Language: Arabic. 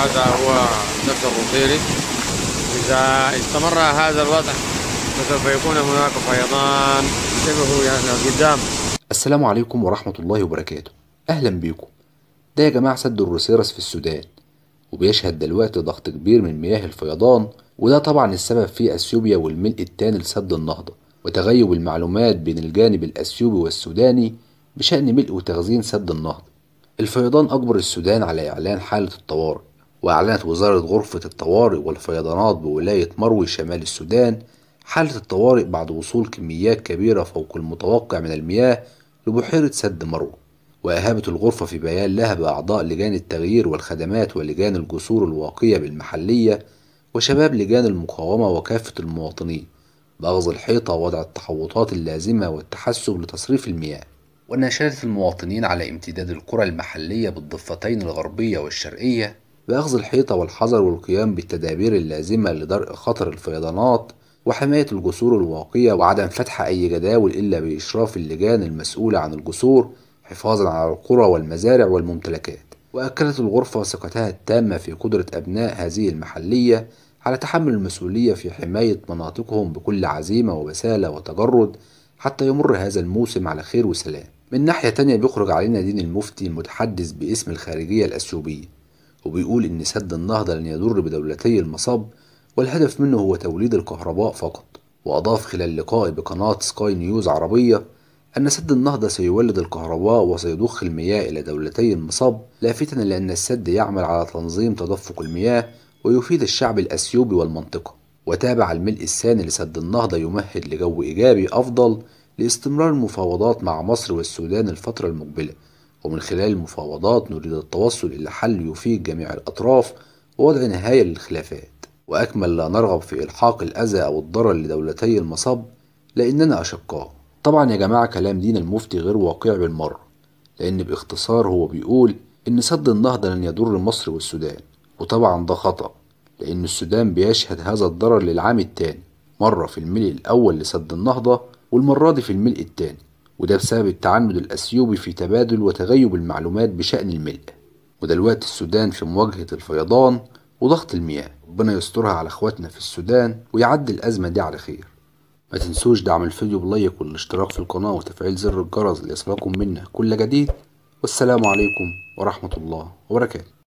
هذا هو نفس الروسيري إذا استمر هذا الوضع فسوف يكون هناك فيضان شبه يعني قدام السلام عليكم ورحمة الله وبركاته أهلا بيكم ده يا جماعة سد الروسيرس في السودان وبيشهد دلوقتي ضغط كبير من مياه الفيضان وده طبعا السبب في اثيوبيا والملء التاني لسد النهضه وتغيب المعلومات بين الجانب الاثيوبي والسوداني بشان ملء وتخزين سد النهضه الفيضان اجبر السودان على اعلان حاله الطوارئ وأعلنت وزارة غرفة الطوارئ والفيضانات بولاية مروي شمال السودان حالة الطوارئ بعد وصول كميات كبيرة فوق المتوقع من المياه لبحيرة سد مروي وأهابت الغرفة في بيان لها بأعضاء لجان التغيير والخدمات ولجان الجسور الواقية بالمحلية وشباب لجان المقاومة وكافة المواطنين بأخذ الحيطة ووضع التحوطات اللازمة والتحسب لتصريف المياه وناشدت المواطنين على امتداد القرى المحلية بالضفتين الغربية والشرقية بأخذ الحيطة والحذر والقيام بالتدابير اللازمة لدرء خطر الفيضانات وحماية الجسور الواقية وعدم فتح أي جداول إلا بإشراف اللجان المسؤولة عن الجسور حفاظا على القرى والمزارع والممتلكات وأكدت الغرفة ثقتها التامة في قدرة أبناء هذه المحلية على تحمل المسؤولية في حماية مناطقهم بكل عزيمة وبسالة وتجرد حتى يمر هذا الموسم على خير وسلام من ناحية تانية بيخرج علينا دين المفتي المتحدث باسم الخارجية الأثيوبية وبيقول إن سد النهضة لن يضر بدولتي المصب والهدف منه هو توليد الكهرباء فقط وأضاف خلال لقاء بقناة سكاي نيوز عربية أن سد النهضة سيولد الكهرباء وسيضخ المياه إلى دولتي المصب لافتا لأن السد يعمل على تنظيم تدفق المياه ويفيد الشعب الأثيوبي والمنطقة وتابع الملء الثاني لسد النهضة يمهد لجو إيجابي أفضل لاستمرار المفاوضات مع مصر والسودان الفترة المقبلة ومن خلال المفاوضات نريد التوصل إلى حل يفيد جميع الأطراف ووضع نهاية للخلافات وأكمل لا نرغب في إلحاق الأذى أو الضرر لدولتي المصب لأننا أشقاء طبعا يا جماعة كلام دين المفتي غير واقع بالمرة لأن باختصار هو بيقول إن سد النهضة لن يضر مصر والسودان وطبعا ده خطأ لأن السودان بيشهد هذا الضرر للعام التاني مرة في الملء الأول لسد النهضة والمرة دي في الملء التاني وده بسبب التعمد الأثيوبي في تبادل وتغيب المعلومات بشأن الملء ودلوقتي السودان في مواجهة الفيضان وضغط المياه ربنا يسترها على اخواتنا في السودان ويعدي الأزمة دي على خير ما تنسوش دعم الفيديو بلايك والاشتراك في القناة وتفعيل زر الجرس ليصلكم منا كل جديد والسلام عليكم ورحمة الله وبركاته